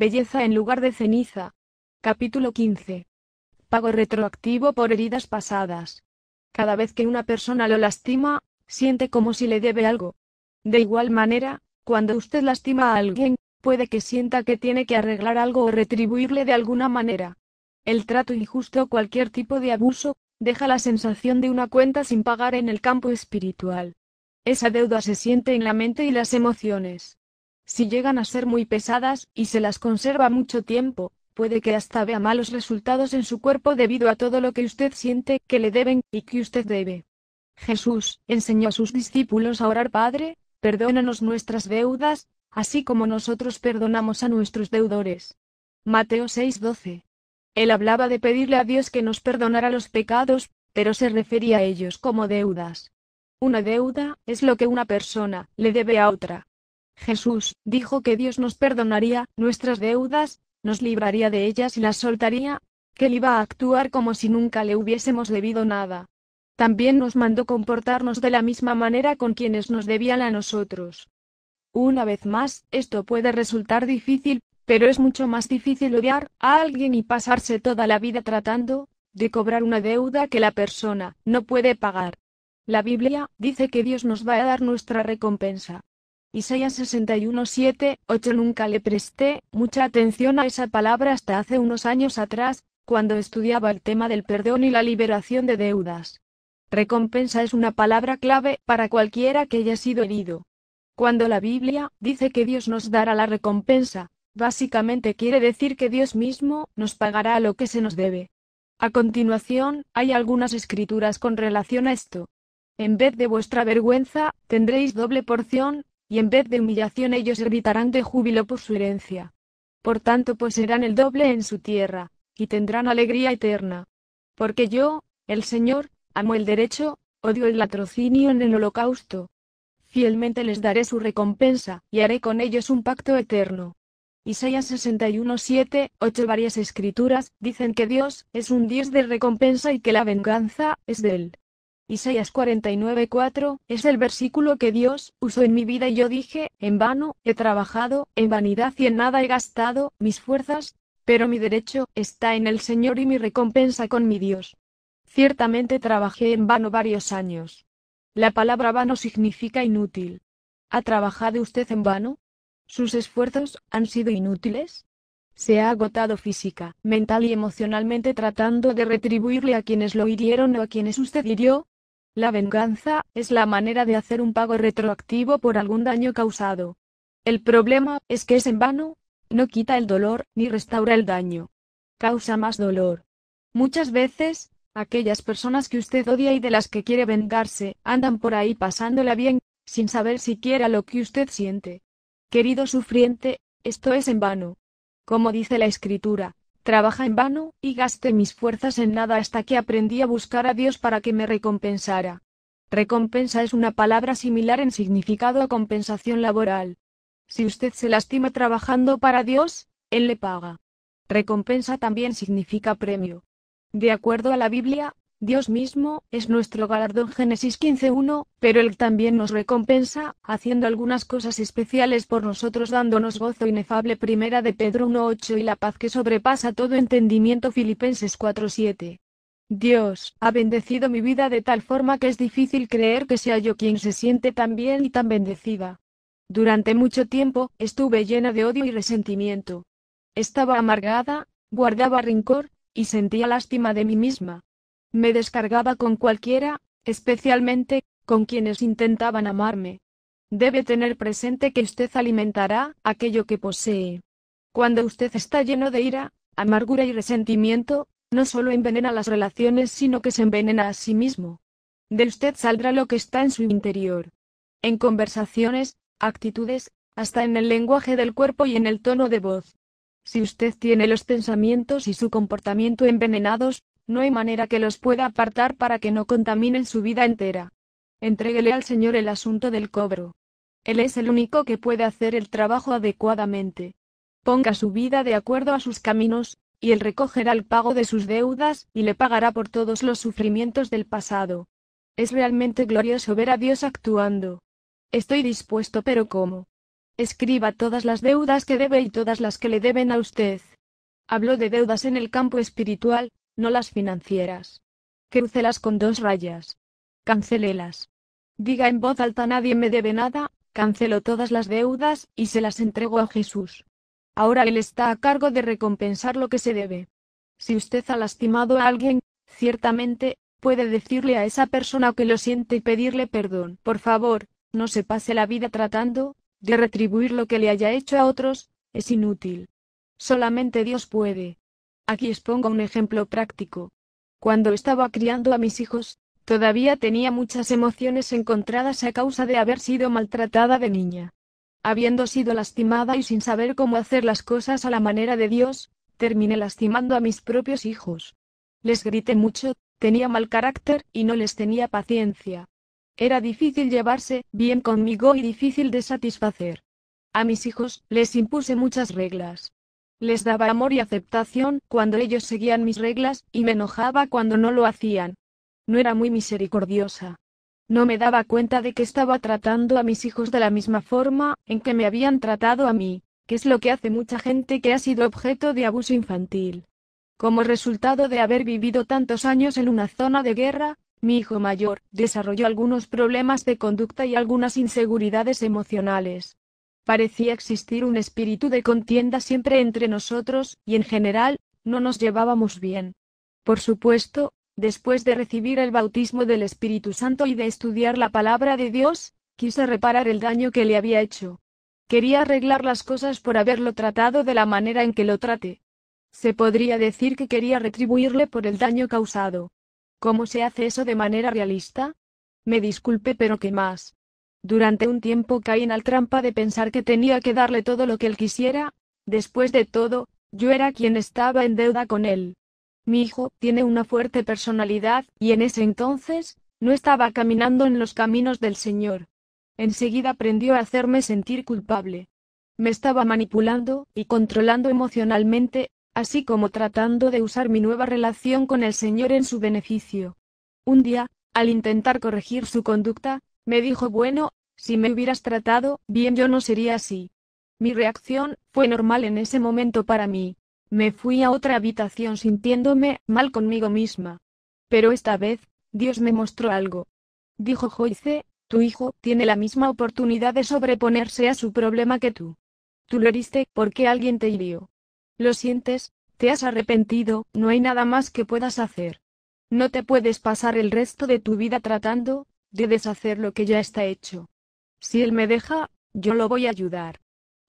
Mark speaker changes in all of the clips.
Speaker 1: Belleza en lugar de ceniza. Capítulo 15. Pago retroactivo por heridas pasadas. Cada vez que una persona lo lastima, siente como si le debe algo. De igual manera, cuando usted lastima a alguien, puede que sienta que tiene que arreglar algo o retribuirle de alguna manera. El trato injusto o cualquier tipo de abuso, deja la sensación de una cuenta sin pagar en el campo espiritual. Esa deuda se siente en la mente y las emociones. Si llegan a ser muy pesadas, y se las conserva mucho tiempo, puede que hasta vea malos resultados en su cuerpo debido a todo lo que usted siente que le deben, y que usted debe. Jesús, enseñó a sus discípulos a orar Padre, perdónanos nuestras deudas, así como nosotros perdonamos a nuestros deudores. Mateo 6:12. Él hablaba de pedirle a Dios que nos perdonara los pecados, pero se refería a ellos como deudas. Una deuda, es lo que una persona, le debe a otra. Jesús dijo que Dios nos perdonaría nuestras deudas, nos libraría de ellas y las soltaría, que él iba a actuar como si nunca le hubiésemos debido nada. También nos mandó comportarnos de la misma manera con quienes nos debían a nosotros. Una vez más, esto puede resultar difícil, pero es mucho más difícil odiar a alguien y pasarse toda la vida tratando de cobrar una deuda que la persona no puede pagar. La Biblia dice que Dios nos va a dar nuestra recompensa. Isaías 7, 8 Nunca le presté mucha atención a esa palabra hasta hace unos años atrás, cuando estudiaba el tema del perdón y la liberación de deudas. Recompensa es una palabra clave para cualquiera que haya sido herido. Cuando la Biblia dice que Dios nos dará la recompensa, básicamente quiere decir que Dios mismo nos pagará lo que se nos debe. A continuación, hay algunas escrituras con relación a esto. En vez de vuestra vergüenza, tendréis doble porción, y en vez de humillación ellos gritarán de júbilo por su herencia. Por tanto poseerán pues el doble en su tierra, y tendrán alegría eterna. Porque yo, el Señor, amo el derecho, odio el latrocinio en el holocausto. Fielmente les daré su recompensa, y haré con ellos un pacto eterno. Isaías 61, 7, 8 Varias escrituras dicen que Dios es un Dios de recompensa y que la venganza es de Él. Isaías 49:4, es el versículo que Dios usó en mi vida y yo dije, en vano, he trabajado, en vanidad y en nada he gastado mis fuerzas, pero mi derecho está en el Señor y mi recompensa con mi Dios. Ciertamente trabajé en vano varios años. La palabra vano significa inútil. ¿Ha trabajado usted en vano? ¿Sus esfuerzos han sido inútiles? se ha agotado física, mental y emocionalmente tratando de retribuirle a quienes lo hirieron o a quienes usted hirió? La venganza, es la manera de hacer un pago retroactivo por algún daño causado. El problema, es que es en vano, no quita el dolor, ni restaura el daño. Causa más dolor. Muchas veces, aquellas personas que usted odia y de las que quiere vengarse, andan por ahí pasándola bien, sin saber siquiera lo que usted siente. Querido sufriente, esto es en vano. Como dice la escritura, Trabaja en vano, y gaste mis fuerzas en nada hasta que aprendí a buscar a Dios para que me recompensara. Recompensa es una palabra similar en significado a compensación laboral. Si usted se lastima trabajando para Dios, Él le paga. Recompensa también significa premio. De acuerdo a la Biblia, Dios mismo, es nuestro galardón Génesis 15.1, pero Él también nos recompensa, haciendo algunas cosas especiales por nosotros dándonos gozo inefable primera de Pedro 1.8 y la paz que sobrepasa todo entendimiento Filipenses 4.7. Dios, ha bendecido mi vida de tal forma que es difícil creer que sea yo quien se siente tan bien y tan bendecida. Durante mucho tiempo, estuve llena de odio y resentimiento. Estaba amargada, guardaba rincor y sentía lástima de mí misma. Me descargaba con cualquiera, especialmente, con quienes intentaban amarme. Debe tener presente que usted alimentará aquello que posee. Cuando usted está lleno de ira, amargura y resentimiento, no solo envenena las relaciones, sino que se envenena a sí mismo. De usted saldrá lo que está en su interior. En conversaciones, actitudes, hasta en el lenguaje del cuerpo y en el tono de voz. Si usted tiene los pensamientos y su comportamiento envenenados, no hay manera que los pueda apartar para que no contaminen su vida entera. Entréguele al Señor el asunto del cobro. Él es el único que puede hacer el trabajo adecuadamente. Ponga su vida de acuerdo a sus caminos, y él recogerá el pago de sus deudas, y le pagará por todos los sufrimientos del pasado. Es realmente glorioso ver a Dios actuando. Estoy dispuesto, pero ¿cómo? Escriba todas las deudas que debe y todas las que le deben a usted. Hablo de deudas en el campo espiritual, no las financieras. Crúcelas con dos rayas. Cancelelas. Diga en voz alta nadie me debe nada, cancelo todas las deudas, y se las entrego a Jesús. Ahora Él está a cargo de recompensar lo que se debe. Si usted ha lastimado a alguien, ciertamente, puede decirle a esa persona que lo siente y pedirle perdón. Por favor, no se pase la vida tratando de retribuir lo que le haya hecho a otros, es inútil. Solamente Dios puede. Aquí expongo un ejemplo práctico. Cuando estaba criando a mis hijos, todavía tenía muchas emociones encontradas a causa de haber sido maltratada de niña. Habiendo sido lastimada y sin saber cómo hacer las cosas a la manera de Dios, terminé lastimando a mis propios hijos. Les grité mucho, tenía mal carácter y no les tenía paciencia. Era difícil llevarse bien conmigo y difícil de satisfacer. A mis hijos les impuse muchas reglas. Les daba amor y aceptación cuando ellos seguían mis reglas, y me enojaba cuando no lo hacían. No era muy misericordiosa. No me daba cuenta de que estaba tratando a mis hijos de la misma forma en que me habían tratado a mí, que es lo que hace mucha gente que ha sido objeto de abuso infantil. Como resultado de haber vivido tantos años en una zona de guerra, mi hijo mayor desarrolló algunos problemas de conducta y algunas inseguridades emocionales. Parecía existir un espíritu de contienda siempre entre nosotros, y en general, no nos llevábamos bien. Por supuesto, después de recibir el bautismo del Espíritu Santo y de estudiar la palabra de Dios, quise reparar el daño que le había hecho. Quería arreglar las cosas por haberlo tratado de la manera en que lo trate. Se podría decir que quería retribuirle por el daño causado. ¿Cómo se hace eso de manera realista? Me disculpe, pero ¿qué más? Durante un tiempo caí en la trampa de pensar que tenía que darle todo lo que él quisiera. Después de todo, yo era quien estaba en deuda con él. Mi hijo tiene una fuerte personalidad, y en ese entonces, no estaba caminando en los caminos del Señor. Enseguida aprendió a hacerme sentir culpable. Me estaba manipulando y controlando emocionalmente, así como tratando de usar mi nueva relación con el Señor en su beneficio. Un día, al intentar corregir su conducta, me dijo, bueno, si me hubieras tratado bien yo no sería así. Mi reacción fue normal en ese momento para mí. Me fui a otra habitación sintiéndome mal conmigo misma. Pero esta vez, Dios me mostró algo. Dijo Joyce, tu hijo tiene la misma oportunidad de sobreponerse a su problema que tú. Tú lo heriste porque alguien te hirió. Lo sientes, te has arrepentido, no hay nada más que puedas hacer. No te puedes pasar el resto de tu vida tratando de deshacer lo que ya está hecho. Si él me deja, yo lo voy a ayudar.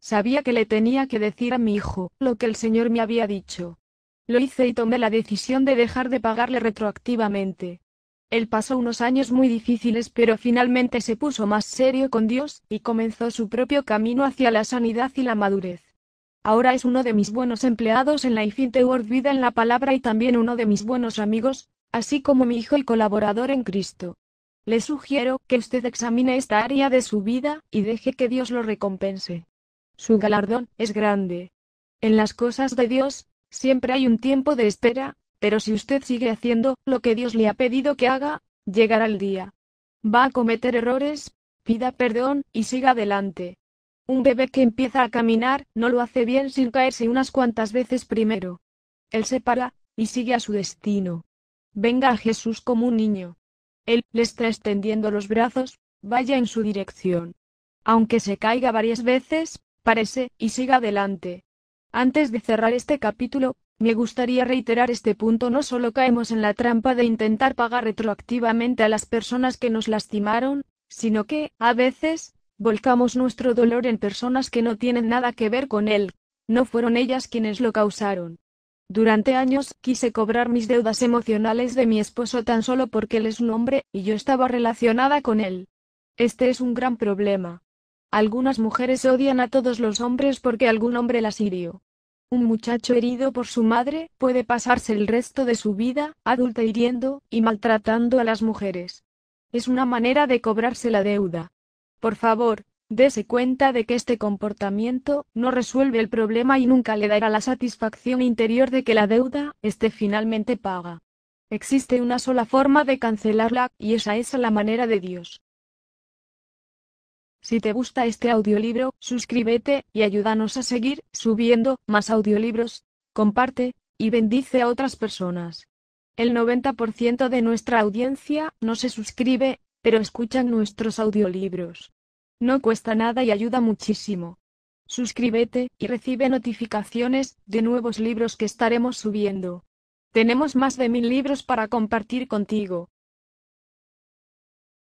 Speaker 1: Sabía que le tenía que decir a mi hijo lo que el Señor me había dicho. Lo hice y tomé la decisión de dejar de pagarle retroactivamente. Él pasó unos años muy difíciles pero finalmente se puso más serio con Dios y comenzó su propio camino hacia la sanidad y la madurez. Ahora es uno de mis buenos empleados en la Infinite World Vida en la Palabra y también uno de mis buenos amigos, así como mi hijo y colaborador en Cristo. Le sugiero que usted examine esta área de su vida, y deje que Dios lo recompense. Su galardón es grande. En las cosas de Dios, siempre hay un tiempo de espera, pero si usted sigue haciendo lo que Dios le ha pedido que haga, llegará el día. Va a cometer errores, pida perdón, y siga adelante. Un bebé que empieza a caminar, no lo hace bien sin caerse unas cuantas veces primero. Él se para, y sigue a su destino. Venga a Jesús como un niño. Él le está extendiendo los brazos, vaya en su dirección. Aunque se caiga varias veces, parece, y siga adelante. Antes de cerrar este capítulo, me gustaría reiterar este punto, no solo caemos en la trampa de intentar pagar retroactivamente a las personas que nos lastimaron, sino que, a veces, volcamos nuestro dolor en personas que no tienen nada que ver con él, no fueron ellas quienes lo causaron. Durante años, quise cobrar mis deudas emocionales de mi esposo tan solo porque él es un hombre, y yo estaba relacionada con él. Este es un gran problema. Algunas mujeres odian a todos los hombres porque algún hombre las hirió. Un muchacho herido por su madre puede pasarse el resto de su vida, adulta hiriendo y maltratando a las mujeres. Es una manera de cobrarse la deuda. Por favor, Dese cuenta de que este comportamiento no resuelve el problema y nunca le dará la satisfacción interior de que la deuda esté finalmente paga. Existe una sola forma de cancelarla, y esa es la manera de Dios. Si te gusta este audiolibro, suscríbete y ayúdanos a seguir subiendo más audiolibros, comparte y bendice a otras personas. El 90% de nuestra audiencia no se suscribe, pero escuchan nuestros audiolibros. No cuesta nada y ayuda muchísimo. Suscríbete y recibe notificaciones de nuevos libros que estaremos subiendo. Tenemos más de mil libros para compartir contigo.